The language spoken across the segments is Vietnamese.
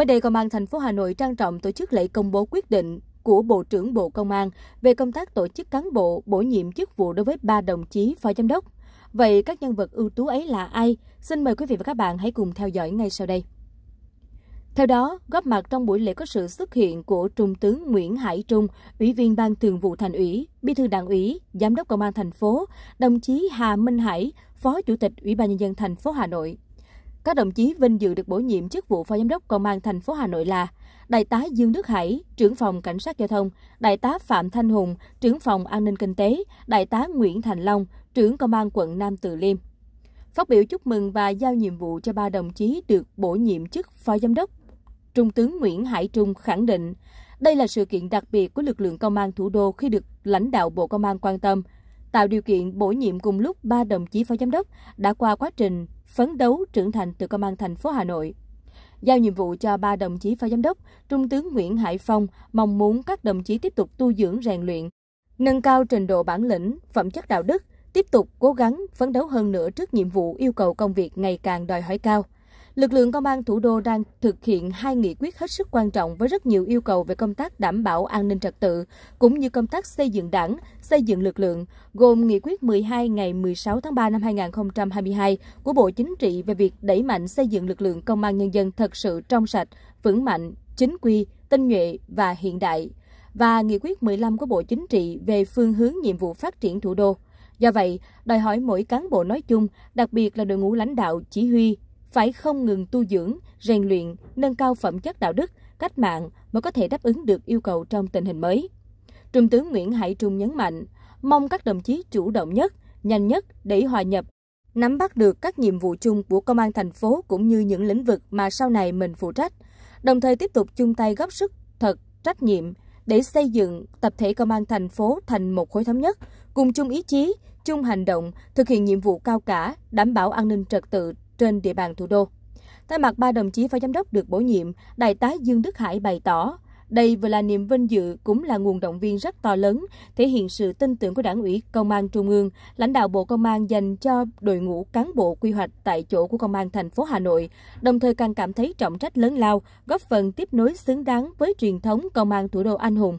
Mới đây, Công an thành phố Hà Nội trang trọng tổ chức lễ công bố quyết định của Bộ trưởng Bộ Công an về công tác tổ chức cán bộ bổ nhiệm chức vụ đối với ba đồng chí phó giám đốc. Vậy các nhân vật ưu tú ấy là ai? Xin mời quý vị và các bạn hãy cùng theo dõi ngay sau đây. Theo đó, góp mặt trong buổi lễ có sự xuất hiện của Trung tướng Nguyễn Hải Trung, Ủy viên Ban Thường vụ Thành ủy, Bí thư Đảng ủy, Giám đốc Công an thành phố, đồng chí Hà Minh Hải, Phó Chủ tịch Ủy ban nhân dân thành phố Hà Nội. Các đồng chí vinh dự được bổ nhiệm chức vụ Phó Giám đốc Công an thành phố Hà Nội là Đại tá Dương Đức Hải, trưởng phòng Cảnh sát Giao thông, Đại tá Phạm Thanh Hùng, trưởng phòng An ninh Kinh tế, Đại tá Nguyễn Thành Long, trưởng Công an quận Nam Từ Liêm. Phát biểu chúc mừng và giao nhiệm vụ cho ba đồng chí được bổ nhiệm chức Phó Giám đốc, Trung tướng Nguyễn Hải Trung khẳng định, đây là sự kiện đặc biệt của lực lượng công an thủ đô khi được lãnh đạo Bộ Công an quan tâm, tạo điều kiện bổ nhiệm cùng lúc ba đồng chí phó giám đốc đã qua quá trình phấn đấu trưởng thành từ công an thành phố Hà Nội. Giao nhiệm vụ cho ba đồng chí phó giám đốc, Trung tướng Nguyễn Hải Phong mong muốn các đồng chí tiếp tục tu dưỡng rèn luyện, nâng cao trình độ bản lĩnh, phẩm chất đạo đức, tiếp tục cố gắng phấn đấu hơn nữa trước nhiệm vụ yêu cầu công việc ngày càng đòi hỏi cao lực lượng công an thủ đô đang thực hiện hai nghị quyết hết sức quan trọng với rất nhiều yêu cầu về công tác đảm bảo an ninh trật tự, cũng như công tác xây dựng đảng, xây dựng lực lượng, gồm nghị quyết 12 ngày 16 tháng 3 năm 2022 của Bộ Chính trị về việc đẩy mạnh xây dựng lực lượng công an nhân dân thật sự trong sạch, vững mạnh, chính quy, tinh nhuệ và hiện đại, và nghị quyết 15 của Bộ Chính trị về phương hướng nhiệm vụ phát triển thủ đô. Do vậy, đòi hỏi mỗi cán bộ nói chung, đặc biệt là đội ngũ lãnh đạo chỉ huy, phải không ngừng tu dưỡng, rèn luyện, nâng cao phẩm chất đạo đức, cách mạng mới có thể đáp ứng được yêu cầu trong tình hình mới. Trung tướng Nguyễn Hải Trung nhấn mạnh, mong các đồng chí chủ động nhất, nhanh nhất để hòa nhập, nắm bắt được các nhiệm vụ chung của công an thành phố cũng như những lĩnh vực mà sau này mình phụ trách, đồng thời tiếp tục chung tay góp sức thật, trách nhiệm để xây dựng tập thể công an thành phố thành một khối thống nhất, cùng chung ý chí, chung hành động, thực hiện nhiệm vụ cao cả, đảm bảo an ninh trật tự trên địa bàn thủ đô. Thay mặt ba đồng chí phó giám đốc được bổ nhiệm, Đại tá Dương Đức Hải bày tỏ, đây vừa là niềm vinh dự cũng là nguồn động viên rất to lớn, thể hiện sự tin tưởng của Đảng ủy Công an Trung ương, lãnh đạo Bộ Công an dành cho đội ngũ cán bộ quy hoạch tại chỗ của Công an thành phố Hà Nội, đồng thời càng cảm thấy trọng trách lớn lao, góp phần tiếp nối xứng đáng với truyền thống Công an thủ đô anh hùng.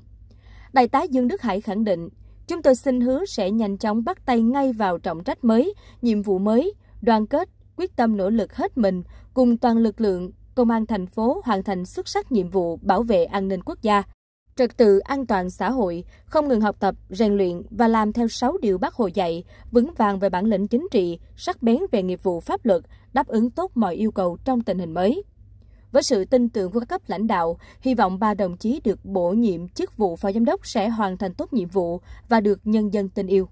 Đại tá Dương Đức Hải khẳng định, chúng tôi xin hứa sẽ nhanh chóng bắt tay ngay vào trọng trách mới, nhiệm vụ mới, đoàn kết, quyết tâm nỗ lực hết mình cùng toàn lực lượng công an thành phố hoàn thành xuất sắc nhiệm vụ bảo vệ an ninh quốc gia, trật tự an toàn xã hội, không ngừng học tập, rèn luyện và làm theo 6 điều bác Hồ dạy, vững vàng về bản lĩnh chính trị, sắc bén về nghiệp vụ pháp luật, đáp ứng tốt mọi yêu cầu trong tình hình mới. Với sự tin tưởng của các cấp lãnh đạo, hy vọng ba đồng chí được bổ nhiệm chức vụ phó giám đốc sẽ hoàn thành tốt nhiệm vụ và được nhân dân tin yêu.